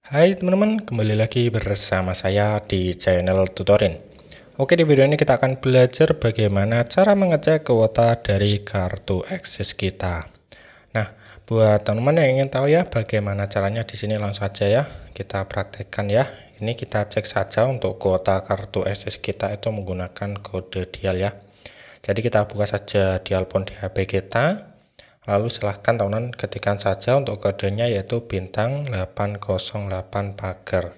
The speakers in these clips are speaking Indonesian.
Hai teman-teman, kembali lagi bersama saya di channel Tutorin. Oke, di video ini kita akan belajar bagaimana cara mengecek kuota dari kartu akses kita. Nah, buat teman-teman yang ingin tahu ya bagaimana caranya di sini langsung saja ya kita praktekkan ya. Ini kita cek saja untuk kuota kartu akses kita itu menggunakan kode dial ya. Jadi kita buka saja dial phone di HP kita. Lalu silahkan teman-teman ketikkan saja untuk kodenya yaitu bintang 808 pagar.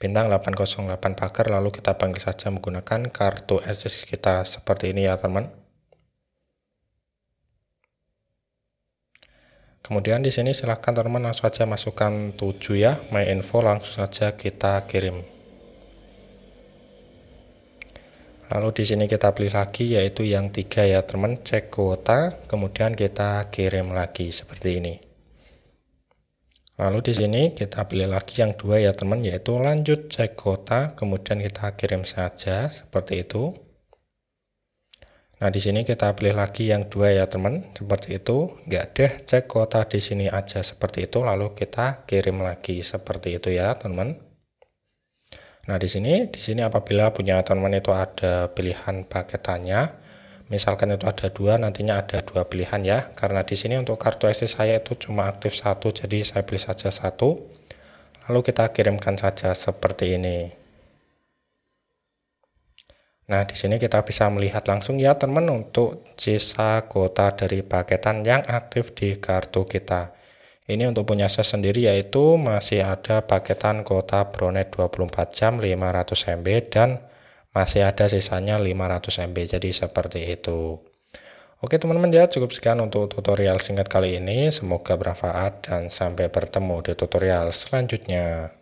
Bintang 808 pagar lalu kita panggil saja menggunakan kartu SS kita seperti ini ya teman. Kemudian di sini silahkan teman-teman langsung saja masukkan 7 ya, my info langsung saja kita kirim. lalu di sini kita pilih lagi yaitu yang tiga ya teman cek kuota kemudian kita kirim lagi seperti ini lalu di sini kita pilih lagi yang dua ya teman yaitu lanjut cek kuota kemudian kita kirim saja seperti itu nah di sini kita pilih lagi yang dua ya teman seperti itu nggak deh cek kuota di sini aja seperti itu lalu kita kirim lagi seperti itu ya teman Nah, di sini di sini apabila punya teman itu ada pilihan paketannya, misalkan itu ada dua, nantinya ada dua pilihan ya. Karena di sini untuk kartu SD saya itu cuma aktif satu, jadi saya pilih saja satu. Lalu kita kirimkan saja seperti ini. Nah, di sini kita bisa melihat langsung ya teman untuk sisa kuota dari paketan yang aktif di kartu kita. Ini untuk punya saya sendiri yaitu masih ada paketan kuota Bronet 24 jam 500 MB dan masih ada sisanya 500 MB. Jadi seperti itu. Oke teman-teman ya cukup sekian untuk tutorial singkat kali ini. Semoga bermanfaat dan sampai bertemu di tutorial selanjutnya.